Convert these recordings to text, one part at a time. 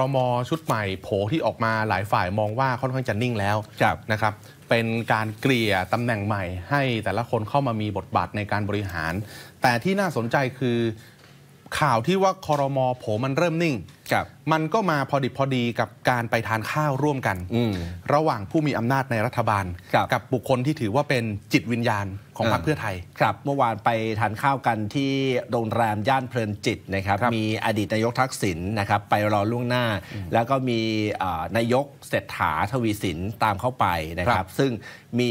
รมชุดใหม่ โผที่ออกมาหลายฝ่ายมองว่าค่อนข้างจะนิ่งแล้วนะครับเป็นการเกลี่ยตำแหน่งใหม่ให้แต่ละคนเข้ามามีบทบาทในการบริหาร แต่ที่น่าสนใจคือข่าวที่ว่าคอรมอโผมมันเริ่มนิ่งมันก็มาพอดิบพอดีกับการไปทานข้าวร่วมกันระหว่างผู้มีอำนาจในรัฐบาล กับบุคคลที่ถือว่าเป็นจิตวิญญาณของพรรคเพื่อไทย ครับเมื่อวานไปทานข้าวกันที่โรงแรมย่านเพลินจิตนะครับรบมีอดีตนายกทักษิณนนะครับไปรอล่วงหน้า แล้วก็มีนายกเศรษฐาทวีสินตามเข้าไปนะครับ ซึ่งมี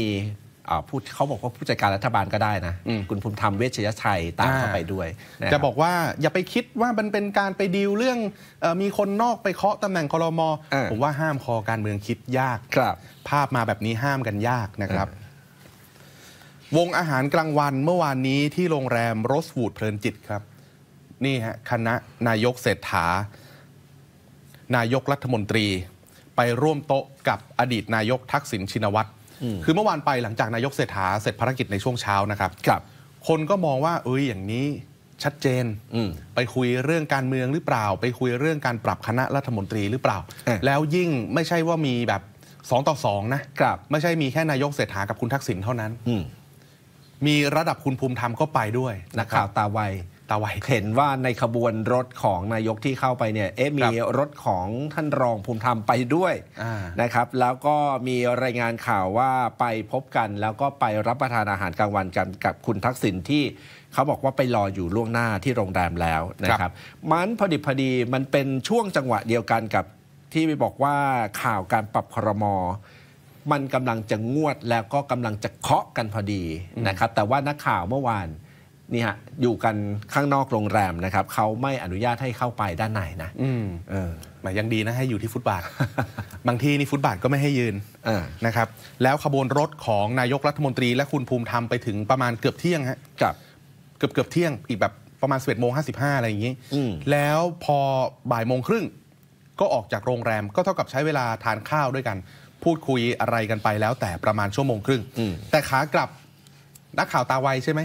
ผู้เขาบอกว่าผู้จัดการรัฐบาลก็ได้นะคุณภูมิธรรมเวชยชัย ตามเข้าไปด้วย จะบอกว่าอย่าไปคิดว่ามันเป็นการไปดีลเรื่องอมีคนนอกไปเคาะตำแหน่งคอรมอผมว่าห้ามคอการเมืองคิดยากครับภาพมาแบบนี้ห้ามกันยากนะครับ วงอาหารกลางวันเมื่อวานนี้ที่โรงแรมโรสวูดเพลินจิตครับ นี่ฮะ คณะ นายกเศรษฐา นายกรัฐมนตรี ไปร่วมโต๊ะกับอดีตนายกทักษิณชินวัตรคือเมื่อวานไปหลังจากนายกเศรษฐาเสร็จภารกิจในช่วงเช้านะครับ ครับ คนก็มองว่าเอ้ยอย่างนี้ ชัดเจนไปคุยเรื่องการเมืองหรือเปล่า ไปคุยเรื่องการปรับคณะรัฐมนตรีหรือเปล่าแล้วยิ่งไม่ใช่ว่ามีแบบสองต่อสองนะครับไม่ใช่มีแค่นายกเศรษฐากับคุณทักษิณเท่านั้นมีระดับคุณภูมิธรรมก็ไปด้วยนะครับตาไวตาไวเห็นว่าในขบวนรถของนายกที่เข้าไปเนี่ยเอ๊ะมีรถของท่านรองภูมิธรรมไปด้วยนะครับแล้วก็มีรายงานข่าวว่าไปพบกัน แล้วก็ไปรับประทานอาหารกลางวันกันกับคุณทักษิณที่เขาบอกว่าไปรออยู่ล่วงหน้าที่โรงแรมแล้วนะครับมันพอดิบพอดีมันเป็นช่วงจังหวะเดียวกันกับที่บอกว่าข่าวการปรับครมมันกำลังจะงวดแล้วก็กำลังจะเคาะกันพอดีนะครับแต่ว่านักข่าวเมื่อวานนี่ฮะอยู่กันข้างนอกโรงแรมนะครับ เขาไม่อนุญาตให้เข้าไปด้านในนะอืมเออหมายยังดีนะให้อยู่ที่ฟุตบาท บางที่นี่ฟุตบาทก็ไม่ให้ยืนนะครับแล้วขบวนรถของนายกรัฐมนตรีและคุณภูมิธรรมไปถึงประมาณเกือบเที่ยงฮะกับเกือบเกือบเที่ยง อีกแบบประมาณสิบเอ็ดโมงห้าสิบห้าอะไรอย่างนี้แล้วพอบ่ายโมงครึ่ง ก็ออกจากโรงแรมก็เท่ากับใช้เวลาทานข้าวด้วยกันพูดคุยอะไรกันไปแล้ว แต่ประมาณชั่วโมงครึ่งแต่ขากลับนักข่าวตาไวใช่ไหม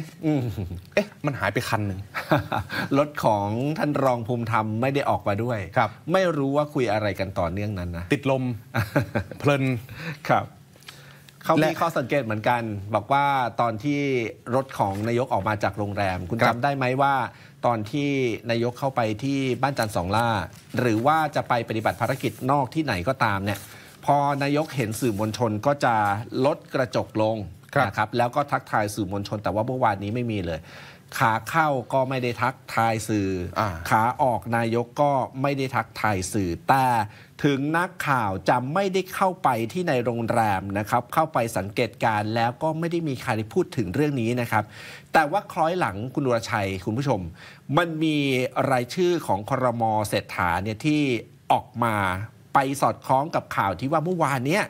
เอ๊ะ มันหายไปคันหนึ่งรถของท่านรองภูมิธรรมไม่ได้ออกมาด้วย ครับ ไม่รู้ว่าคุยอะไรกันต่อเนื่องนั้นนะ ติดลม เพลินครับเขามีข้อสังเกตเหมือนกัน บอกว่าตอนที่รถของนายกออกมาจากโรงแรม คุณจำได้ไหมว่าตอนที่นายกเข้าไปที่บ้านจันทร์สองล่า หรือว่าจะไปปฏิบัติภารกิจนอกที่ไหนก็ตามเนี่ย พอนายกเห็นสื่อมวลชนก็จะลดกระจกลงนะครับแล้วก็ทักทายสื่อมวลชน แต่ว่าเมื่อวานนี้ไม่มีเลย ขาเข้าก็ไม่ได้ทักทายสื่ออขาออกนายกก็ไม่ได้ทักทายสื่อแต่ถึงนักข่าว จะไม่ได้เข้าไปที่ในโรงแรมนะครับ เข้าไปสังเกตการ แล้วก็ไม่ได้มีใครพูดถึงเรื่องนี้นะครับ แต่ว่าคล้อยหลังคุณวรชัยคุณผู้ชม มันมีรายชื่อของครมเศรษฐาเนี่ยที่ออกมาไปสอดคล้องกับข่าวที่ว่าเมื่อวานเนี้ย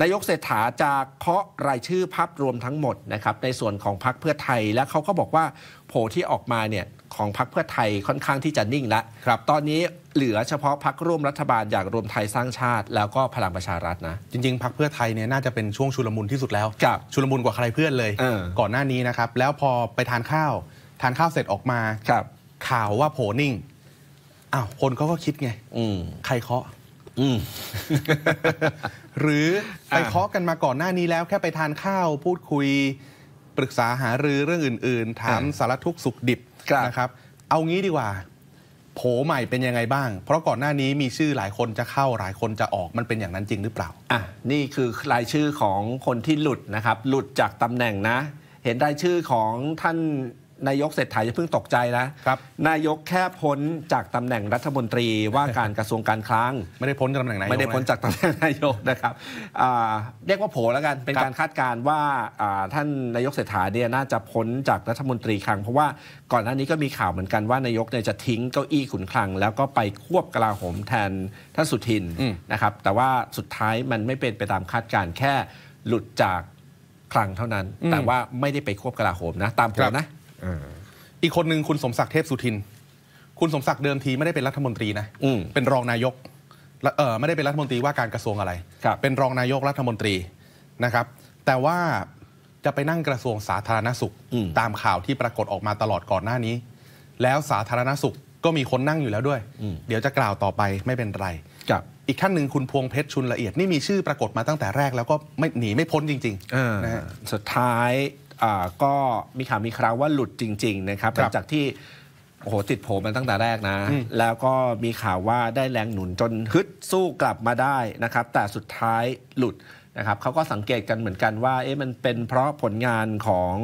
นายกเศรษฐาจะเคาะรายชื่อภาพรวมทั้งหมดนะครับ ในส่วนของพักเพื่อไทยและเขาก็บอกว่าโผที่ออกมาเนี่ยของพักเพื่อไทยค่อนข้างที่จะนิ่งแล้วครับตอนนี้เหลือเฉพาะพักร่วมรัฐบาลอย่างรวมไทยสร้างชาติ แล้วก็พลังประชารัฐนะ จริงๆ พักเพื่อไทยเนี่ยน่าจะเป็นช่วงชุลมุนที่สุดแล้ว ชุลมุนกว่าใครเพื่อนเลยเก่อนหน้านี้นะครับ แล้วพอไปทานข้าวทานข้าวเสร็จออกมาครับ ข่าวว่าโผนิ่งอ้าวคนเขาก็คิดไงใครเคาะหรือ ไปเคาะกันมาก่อนหน้านี้แล้วแค่ไปทานข้าวพูดคุยปรึกษาหารือเรื่องอื่น ๆ ถามสารทุกสุขดิบนะครับ เอางี้ดีกว่า โผใหม่เป็นยังไงบ้าง เพราะก่อนหน้านี้มีชื่อหลายคนจะเข้าหลายคนจะออกมันเป็นอย่างนั้นจริงหรือเปล่า อ่ะนี่คือรายชื่อของคนที่หลุดนะครับหลุดจากตำแหน่งนะ เห็นรายชื่อของท่านนายกเศรษฐาจะเพิ่งตกใจนะครับนายกแค่พ้นจากตำแหน่งรัฐมนตรีว่าการกระทรวงการคลังไม่ได้พ้นจากตำแหน่งนายกไม่ได้พ้นจากตาแหน่งนายกนะครับเรียกว่าโผล่แล้วกันเป็นการคาดการณ์ว่าท่านนายกเศรษฐาเนี่ยน่าจะพ้นจากรัฐมนตรีคลัง เพราะว่าก่อนหน้านี้ก็มีข่าวเหมือนกันว่านายกเนี่ยจะทิ้งเก้าอี้ขุนคลัง แล้วก็ไปควบกลาโหมแทนท่านสุทินนะครับแต่ว่าสุดท้ายมันไม่เป็นไปตามคาดการณ์แค่หลุดจากคลังเท่านั้น แต่ว่าไม่ได้ไปควบกลาโหมนะตามโผนะอีกคนหนึ่งคุณสมศักดิ์เทพสุทิน คุณสมศักดิ์เดิมทีไม่ได้เป็นรัฐมนตรีนะ เป็นรองนายกเออไม่ได้เป็นรัฐมนตรีว่าการกระทรวงอะไรรเป็นรองนายกรัฐมนตรีนะครับ แต่ว่าจะไปนั่งกระทรวงสาธารณสุข ตามข่าวที่ปรากฏออกมาตลอดก่อนหน้านี้ แล้วสาธารณสุขก็มีคนนั่งอยู่แล้วด้วย เดี๋ยวจะกล่าวต่อไปไม่เป็นไรอีกขั้นหนึ่งคุณพวงเพชรชุนละเอียดนี่มีชื่อปรากฏมาตั้งแต่แรก แล้วก็ไม่หนีไม่พ้นจริงๆนะสุดท้ายก็มีข่าวมีคราวว่าหลุดจริงๆนะครับหลังจากที่โอ้โหติดโผมาตั้งแต่แรกนะแล้วก็มีข่าวว่าได้แรงหนุนจนฮึดสู้กลับมาได้นะครับแต่สุดท้ายหลุดนะครับเขาก็สังเกตกันเหมือนกันว่าเอ๊ะมันเป็นเพราะผลงานของ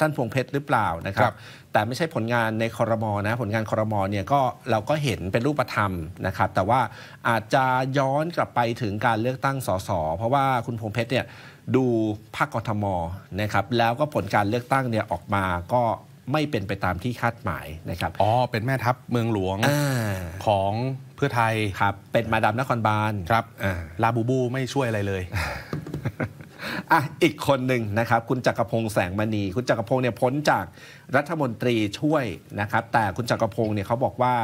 ท่านพวงเพชรหรือเปล่านะครับ แต่ไม่ใช่ผลงานในคอรมอนะผลงานคอรมอเนี่ยก็เราก็เห็นเป็นรูปธรรมนะครับแต่ว่าอาจจะย้อนกลับไปถึงการเลือกตั้งสสเพราะว่าคุณพวงเพชรเนี่ยดูภาคกทมนะครับ แล้วก็ผลการเลือกตั้งเนี่ยออกมา ก็ไม่เป็นไปตามที่คาดหมายนะครับอ๋อเป็นแม่ทัพเมืองหลวงอของเพื่อไทยครับ เป็นมาดามนครบาลครับลาบูบูไม่ช่วยอะไรเลยอ่ะอีกคนหนึ่งนะครับ คุณจักรพงษ์แสงมณีคุณจักรพงษ์เนี่ยพ้นจากรัฐมนตรีช่วยนะครับ แต่คุณจักรพงษ์เนี่ยเขาบอกว่า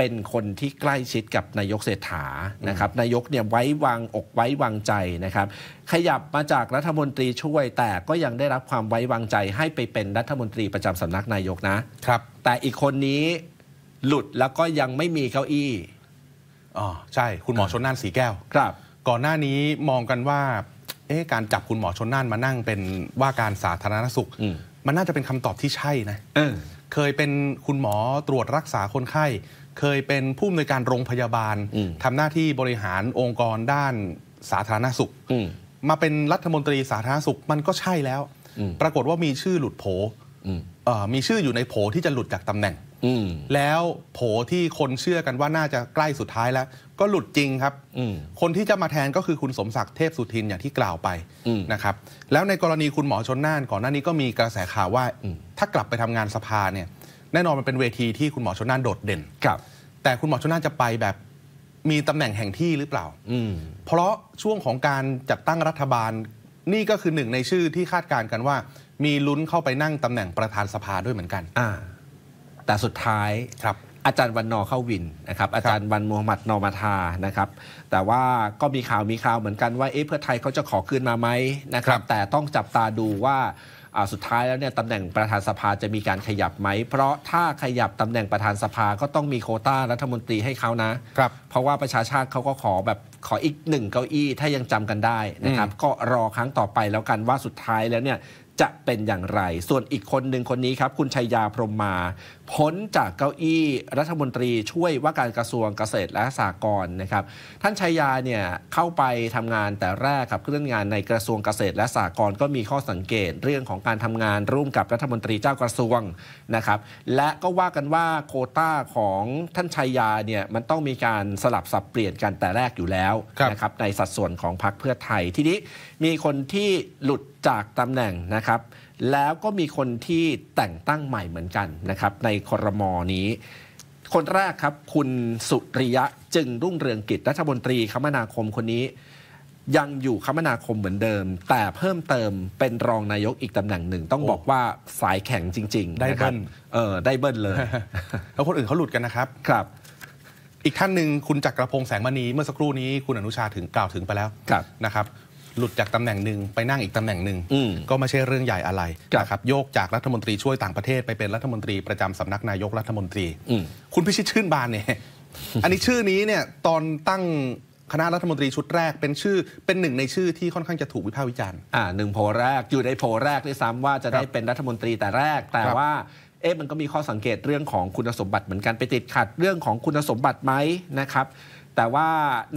เป็นคนที่ใกล้ชิดกับนายกเศรษฐา นะครับ นายกเนี่ยไว้วางอกไว้วางใจนะครับ ขยับมาจากรัฐมนตรีช่วยแต่ก็ยังได้รับความไว้วางใจ ให้ไปเป็นรัฐมนตรีประจำสำนักนายกนะ ครับ แต่อีกคนนี้หลุดแล้วก็ยังไม่มีเก้าอี้ อ๋อใช่ คุณหมอชนน่านสีแก้ว ครับ ก่อนหน้านี้มองกันว่า เอ๊ะการจับคุณหมอชนน่านมานั่งเป็นว่าการสาธารณสุข มันน่าจะเป็นคำตอบที่ใช่นะเคยเป็นคุณหมอตรวจรักษาคนไข้เคยเป็นผู้อำนวยการโรงพยาบาลทำหน้าที่บริหารองค์กรด้านสาธารณสุขมาเป็นรัฐมนตรีสาธารณสุขมันก็ใช่แล้วปรากฏว่ามีชื่อหลุดโผมีชื่ออยู่ในโผที่จะหลุดจากตำแหน่งแล้วโผที่คนเชื่อกันว่าน่าจะใกล้สุดท้ายแล้ว ก็หลุดจริงครับคนที่จะมาแทนก็คือคุณสมศักดิ์เทพสุทินอย่างที่กล่าวไปนะครับแล้วในกรณีคุณหมอชนน่านก่อนหน้านี้ก็มีกระแสข่าวว่าถ้ากลับไปทำงานสภาเนี่ยแน่นอนมันเป็นเวทีที่คุณหมอชนน่านโดดเด่นครับ แต่คุณหมอชนน่านจะไปแบบมีตำแหน่งแห่งที่หรือเปล่าเพราะช่วงของการจัดตั้งรัฐบาลนี่ก็คือหนึ่งในชื่อที่คาดการณ์กันว่ามีลุ้นเข้าไปนั่งตำแหน่งประธานสภาด้วยเหมือนกันแต่สุดท้ายครับ อาจารย์วันนอเข้าวินนะครับ อาจารย์วันมูฮัมหมัดนอมาทานะครับ แต่ว่าก็มีข่าวมีข่าวเหมือนกันว่าเอ๊ะเพื่อไทยเขาจะขอคืนมาไหมนะครับ แต่ต้องจับตาดูว่าสุดท้ายแล้วเนี่ยตำแหน่งประธานสภาจะมีการขยับไหมเพราะถ้าขยับตำแหน่งประธานสภาก็ต้องมีโคต้ารัฐมนตรีให้เขานะครับเพราะว่าประชาชาติเขาก็ขอแบบขออีกหนึ่งเก้าอี้ถ้ายังจำกันได้นะครับ ก็รอครั้งต่อไปแล้วกันว่าสุดท้ายแล้วเนี่ยจะเป็นอย่างไร ส่วนอีกคนหนึ่งคนนี้ครับคุณชัยยาพรมมาพ้นจากเก้าอี้ รัฐมนตรีช่วยว่าการกระทรวงเกษตรและสหกรณ์นะครับท่านชัยยาเนี่ยเข้าไปทำงานแต่แรกครับเรื่องงานในกระทรวงเกษตรและสหกรณ์ก็มีข้อสังเกตเรื่องของการทำงานร่วมกับรัฐมนตรีเจ้ากระทรวงนะครับและก็ว่ากันว่าโคต้าของท่านชัยยาเนี่ยมันต้องมีการสลับสับเปลี่ยนกันแต่แรกอยู่แล้วนะครับในสัดส่วนของพรรคเพื่อไทย ทีนี้มีคนที่หลุดจากตำแหน่งนะครับ แล้วก็มีคนที่แต่งตั้งใหม่เหมือนกันนะครับ ในคอรมอนี้ คนแรกครับคุณสุริยะจึงรุ่งเรืองกิจรัฐมนตรีคมนาคมคนนี้ ยังอยู่คมนาคมเหมือนเดิม แต่เพิ่มเติมเป็นรองนายกอีกตำแหน่งหนึ่งต้องบอกว่าสายแข็งจริงๆได้เบิ้ลเออได้เบิ้ลเลยแล้วคนอื่นเขาหลุดกันนะครับครับ อีกท่านหนึ่งคุณจักรพงษ์แสงมณีเมื่อสักครู่นี้คุณอนุชาถึงกล่าวถึงไปแล้วนะครับหลุดจากตำแหน่งหนึ่งไปนั่งอีกตำแหน่งหนึ่งก็ไม่ใช่เรื่องใหญ่อะไรนะครับโยกจากรัฐมนตรีช่วยต่างประเทศไปเป็นรัฐมนตรีประจำสำนักนายกรัฐมนตรีคุณพิชิตชื่นบานเนี่ยอันนี้ชื่อนี้เนี่ย ตอนตั้งคณะรัฐมนตรีชุดแรกเป็นชื่อเป็นหนึ่งในชื่อที่ค่อนข้างจะถูกวิพากษ์วิจารณ์อ่าหนึ่งโพแรกอยู่ในโพแรกด้วยซ้ำว่าจะได้เป็นรัฐมนตรีแต่แรกแต่ว่า เอ๊ะมันก็มีข้อสังเกตเรื่องของคุณสมบัติเหมือนกันไปติดขัดเรื่องของคุณสมบัติไหมนะครับแต่ว่า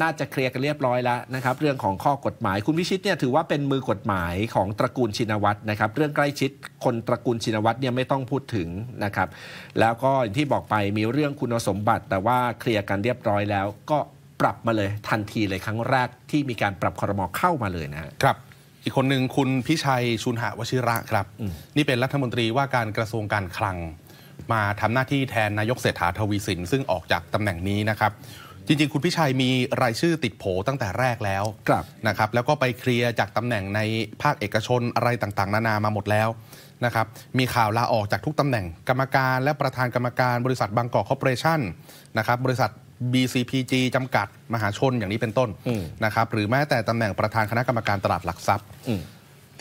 น่าจะเคลียร์กันเรียบร้อยแล้วนะครับ เรื่องของข้อกฎหมาย คุณวิชิตเนี่ยถือว่าเป็นมือกฎหมายของตระกูลชินวัตรนะครับ เรื่องใกล้ชิดคนตระกูลชินวัตรเนี่ยไม่ต้องพูดถึงนะครับ แล้วก็อย่างที่บอกไปมีเรื่องคุณสมบัติ แต่ว่าเคลียร์กันเรียบร้อยแล้ว ก็ปรับมาเลยทันทีเลยครั้งแรกที่มีการปรับคอรมอเข้ามาเลยนะครับอีกคนหนึ่งคุณพิชัยชุนหะวชิระครับ นี่เป็นรัฐมนตรีว่าการกระทรวงการคลัง มาทำหน้าที่แทนนายกเศรษฐาทวีสินซึ่งออกจากตำแหน่งนี้นะครับจริงๆ คุณพิชัยมีรายชื่อติดโผตั้งแต่แรกแล้วนะครับ แล้วก็ไปเคลียร์จากตำแหน่งในภาคเอกชนอะไรต่างๆ นานามาหมดแล้วนะครับ มีข่าวลาออกจากทุกตำแหน่งกรรมการและประธานกรรมการบริษัทบางกอกคอร์ปอเรชั่นนะครับ บริษัท BCPG จำกัดมหาชนอย่างนี้เป็นต้นนะครับ หรือแม้แต่ตำแหน่งประธานคณะกรรมการตลาดหลักทรัพย์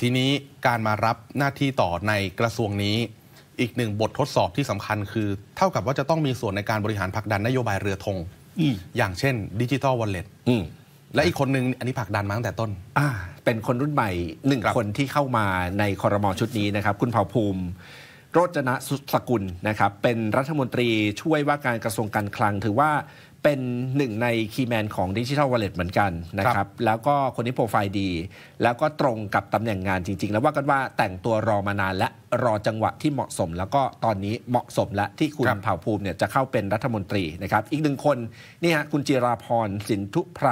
ทีนี้การมารับหน้าที่ต่อในกระทรวงนี้ อีกหนึ่งบททดสอบที่สำคัญคือ เท่ากับว่าจะต้องมีส่วนในการบริหารผักดันนโยบายเรือธงอย่างเช่นดิจิตอลวอลเล็ตและอีกคนนึงอันนี้ผักดันมาตั้งแต่ต้นเป็นคนรุ่นใหม่หนึ่งคนที่เข้ามาในคอรมอชุดนี้นะครับ คุณเผ่าภูมิ โรจนะสุสกุลนะครับ เป็นรัฐมนตรีช่วยว่าการกระทรวงการคลังถือว่าเป็นหนึ่งในคีย์แมนของดิจิทัลวอลเล็ตเหมือนกันนะครับ แล้วก็คนนี้โปรไฟล์ดี แล้วก็ตรงกับตำแหน่งงานจริงๆ แล้วว่ากันว่าแต่งตัวรอมานานและรอจังหวะที่เหมาะสม แล้วก็ตอนนี้เหมาะสมและที่คุณเผ่าภูมิเนี่ยจะเข้าเป็นรัฐมนตรีนะครับ อีกหนึ่งคน นี่ฮะ คุณจิราพรสินทุไพร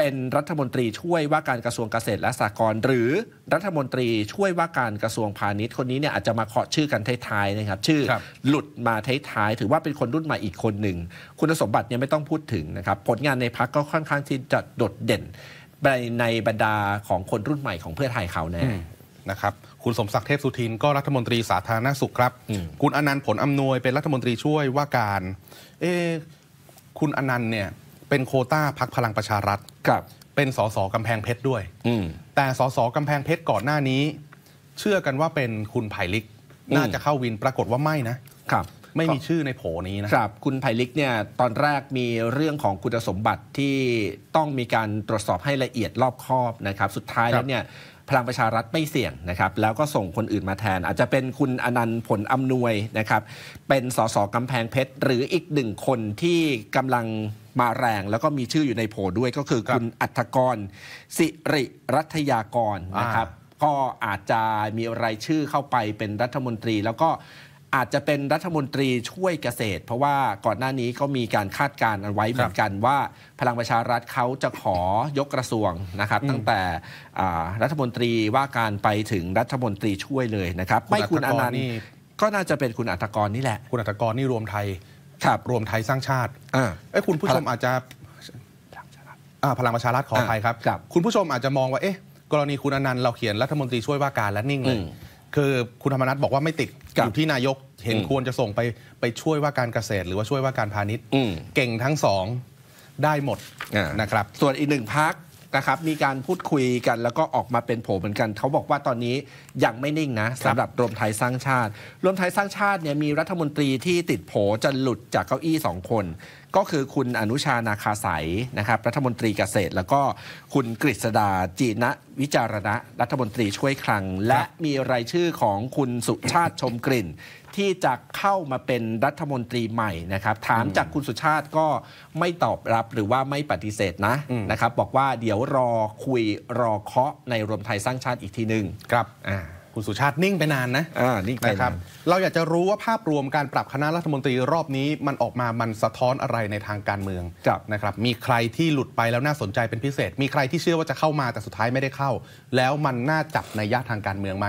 เป็นรัฐมนตรีช่วยว่าการกระทรวงเกษตรและสหกรณ์หรือรัฐมนตรีช่วยว่าการกระทรวงพาณิชย์คนนี้เนี่ยอาจจะมาเคาะชื่อกันท้ายๆนะครับ ชื่อหลุดมาท้ายๆถือว่าเป็นคนรุ่นใหม่อีกคนหนึ่ง คุณสมบัติเนี่ยไม่ต้องพูดถึงนะครับผลงานในพักก็ค่อนข้างที่จะโดดเด่นในบรรดาของคนรุ่นใหม่ ของเพื่อไทยเขาแน่นะครับ คุณสมศักดิ์เทพสุทิน ก็รัฐมนตรีสาธารณสุขครับ คุณอนันต์ผลอำนวยเป็นรัฐมนตรีช่วยว่าการ เอคุณอนันต์เนี่ยเป็นโคต้าพักพลังประชารัฐครับ เป็นสสกำแพงเพชรด้วย แต่สสกำแพงเพชรก่อนหน้านี้ เชื่อกันว่าเป็นคุณไผ่ลิก น่าจะเข้าวินปรากฏว่าไม่นะ ครับ ไม่มีชื่อในโผนี้นะ ครับ คุณไผ่ลิกเนี่ยตอนแรกมีเรื่องของคุณสมบัติที่ต้องมีการตรวจสอบให้ละเอียดรอบคอบนะครับ สุดท้ายแล้วเนี่ยพลังประชารัฐไม่เสี่ยงนะครับ แล้วก็ส่งคนอื่นมาแทน อาจจะเป็นคุณอนันต์ผลอำนวยนะครับ เป็นสสกำแพงเพชร หรืออีกหนึ่งคนที่กำลังมาแรง แล้วก็มีชื่ออยู่ในโผด้วยก็คือคุณอัธกร สิริรัตยากรนะครับก็อาจจะมีรายชื่อเข้าไปเป็นรัฐมนตรีแล้วก็อาจจะเป็นรัฐมนตรีช่วยเกษตร เพราะว่าก่อนหน้านี้ก็มีการคาดการณ์เอาไว้เหมือนกัน ว่าพลังประชารัฐเขาจะขอยกกระทรวงนะครับ ตั้งแต่รัฐมนตรีว่าการไปถึงรัฐมนตรีช่วยเลยนะครับไม่คุณอนันต์ก็น่าจะเป็นคุณอัตกรนี่แหละคุณอัตกรนี่รวมไทยครับรวมไทยสร้างชาติเอ้คุณผู้ชมอาจจะพลังประชารัฐขออภัยครับ คุณผู้ชมอาจจะมองว่าเอ๊ะกรณีคุณอนันต์เราเขียนรัฐมนตรีช่วยว่าการและนิ่งเลยคือคุณธรรมนัฐบอกว่าไม่ติดอยู่ที่นายกเห็นควรจะส่งไปไปช่วยว่าการเกษตรหรือว่าช่วยว่าการพาณิชย์เก่งทั้งสองได้หมดนะครับ ส่วนอีกหนึ่งพักนะครับมีการพูดคุยกันแล้วก็ออกมาเป็นโผเหมือนกัน เขาบอกว่าตอนนี้ยังไม่นิ่งนะสำหรับรวมไทยสร้างชาติ รวมไทยสร้างชาติเนี่ยมีรัฐมนตรีที่ติดโผจะหลุดจากเก้าอี้สองคนก็คือคุณอนุชานาคาสายนะครับรัฐมนตรีเกษตร แล้วก็คุณกฤษดาจีนะวิจารณะรัฐมนตรีช่วยคลัง และมีรายชื่อของคุณสุชาติชมกลิ่น ที่จะเข้ามาเป็นรัฐมนตรีใหม่นะครับ ถามจากคุณสุชาติก็ไม่ตอบรับ หรือว่าไม่ปฏิเสธนะนะครับ บอกว่าเดี๋ยวรอคุยรอเคาะในรวมไทยสร้างชาติอีกทีหนึ่งครับอ่าคุณสุชาตินิ่งไปนานนะอ่านิ่งไปนะครับ เราอยากจะรู้ว่าภาพรวมการปรับคณะรัฐมนตรีรอบนี้มันออกมามันสะท้อนอะไรในทางการเมืองนะครับ มีใครที่หลุดไปแล้วน่าสนใจเป็นพิเศษ มีใครที่เชื่อว่าจะเข้ามาแต่สุดท้ายไม่ได้เข้า แล้วมันน่าจับในยะทางการเมืองไหม